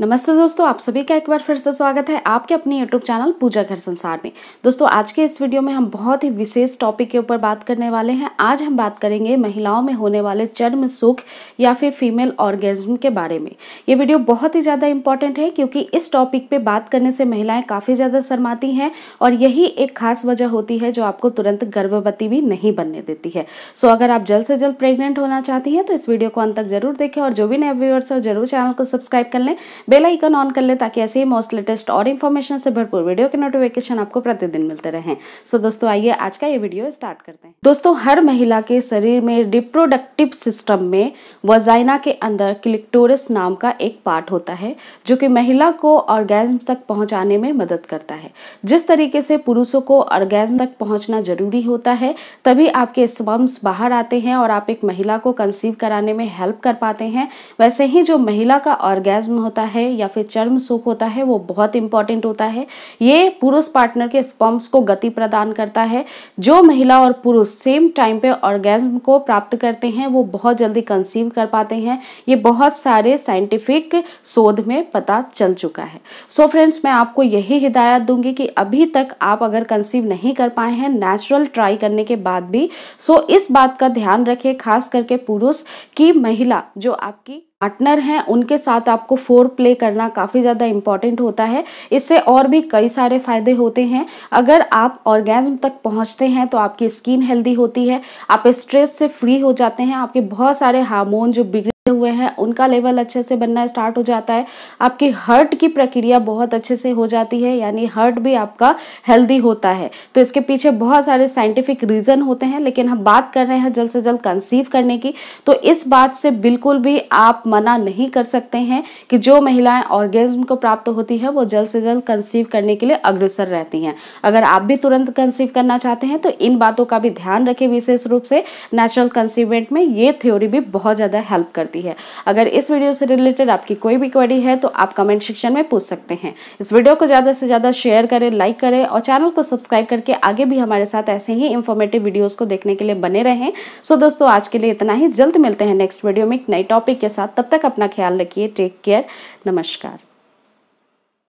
नमस्ते दोस्तों आप सभी का एक बार फिर से स्वागत है आपके अपने यूट्यूब चैनल पूजा घर संसार में दोस्तों आज के इस वीडियो में हम बहुत ही विशेष टॉपिक के ऊपर बात करने वाले हैं आज हम बात करेंगे महिलाओं में होने वाले चर्म सुख या फिर फीमेल ऑर्गेजम के बारे में ये वीडियो बहुत ही ज़्यादा इंपॉर्टेंट है क्योंकि इस टॉपिक पर बात करने से महिलाएँ काफ़ी ज़्यादा शर्माती हैं और यही एक खास वजह होती है जो आपको तुरंत गर्भवती भी नहीं बनने देती है सो अगर आप जल्द से जल्द प्रेगनेंट होना चाहती हैं तो इस वीडियो को अंत तक जरूर देखें और जो भी नए व्यूअर्स हो जरूर चैनल को सब्सक्राइब कर लें बेल आइकन ऑन कर ले ताकि ऐसे ही मोस्ट लेटेस्ट और इन्फॉर्मेशन से भरपूर वीडियो के नोटिफिकेशन आपको प्रतिदिन मिलते रहें सो दोस्तों आइए आज का ये वीडियो स्टार्ट करते हैं दोस्तों हर महिला के शरीर में रिप्रोडक्टिव सिस्टम में वजाइना के अंदर क्लिक्टोरस नाम का एक पार्ट होता है जो कि महिला को ऑर्गेजम तक पहुंचाने में मदद करता है जिस तरीके से पुरुषों को ऑर्गेजम तक पहुंचना जरूरी होता है तभी आपके स्पम्स बाहर आते हैं और आप एक महिला को कंसीव कराने में हेल्प कर पाते हैं वैसे ही जो महिला का ऑर्गेज्म होता है है या फिर चर्म सुख होता है वो बहुत इंपॉर्टेंट होता है ये पुरुष पार्टनर के स्पम्प्स को गति प्रदान करता है जो महिला और पुरुष सेम टाइम पे ऑर्गेज्म को प्राप्त करते हैं वो बहुत जल्दी कंसीव कर पाते हैं ये बहुत सारे साइंटिफिक शोध में पता चल चुका है सो so फ्रेंड्स मैं आपको यही हिदायत दूंगी कि अभी तक आप अगर कंसीव नहीं कर पाए हैं नेचुरल ट्राई करने के बाद भी सो so इस बात का ध्यान रखें खास करके पुरुष की महिला जो आपकी पार्टनर हैं उनके साथ आपको फोर प्ले करना काफ़ी ज़्यादा इम्पॉर्टेंट होता है इससे और भी कई सारे फ़ायदे होते हैं अगर आप ऑर्गेजम तक पहुंचते हैं तो आपकी स्किन हेल्दी होती है आप स्ट्रेस से फ्री हो जाते हैं आपके बहुत सारे हार्मोन जो बिगड़ हुए हैं उनका लेवल अच्छे से बनना स्टार्ट हो जाता है आपकी हर्ट की प्रक्रिया बहुत अच्छे से हो जाती है यानी हर्ट भी आपका हेल्दी होता है तो इसके पीछे बहुत सारे साइंटिफिक रीजन होते हैं लेकिन हम बात कर रहे हैं जल्द से जल्द कंसीव करने की तो इस बात से बिल्कुल भी आप मना नहीं कर सकते हैं कि जो महिलाएं ऑर्गेज्म को प्राप्त होती है वो जल्द से जल्द कंसीव करने के लिए अग्रसर रहती हैं अगर आप भी तुरंत कंसीव करना चाहते हैं तो इन बातों का भी ध्यान रखें विशेष रूप से नेचुरल कंसीवमेंट में ये थ्योरी भी बहुत ज़्यादा हेल्प करती सकती है अगर इस वीडियो से रिलेटेड आपकी कोई भी क्वेरी है तो आप कमेंट सेक्शन में पूछ सकते हैं इस वीडियो को ज़्यादा से ज़्यादा शेयर करें लाइक करें और चैनल को सब्सक्राइब करके आगे भी हमारे साथ ऐसे ही इन्फॉर्मेटिव वीडियोज़ को देखने के लिए बने रहें सो दोस्तों आज के लिए इतना ही जल्द मिलते हैं नेक्स्ट वीडियो में एक नए टॉपिक के साथ तब तक अपना ख्याल रखिए टेक केयर नमस्कार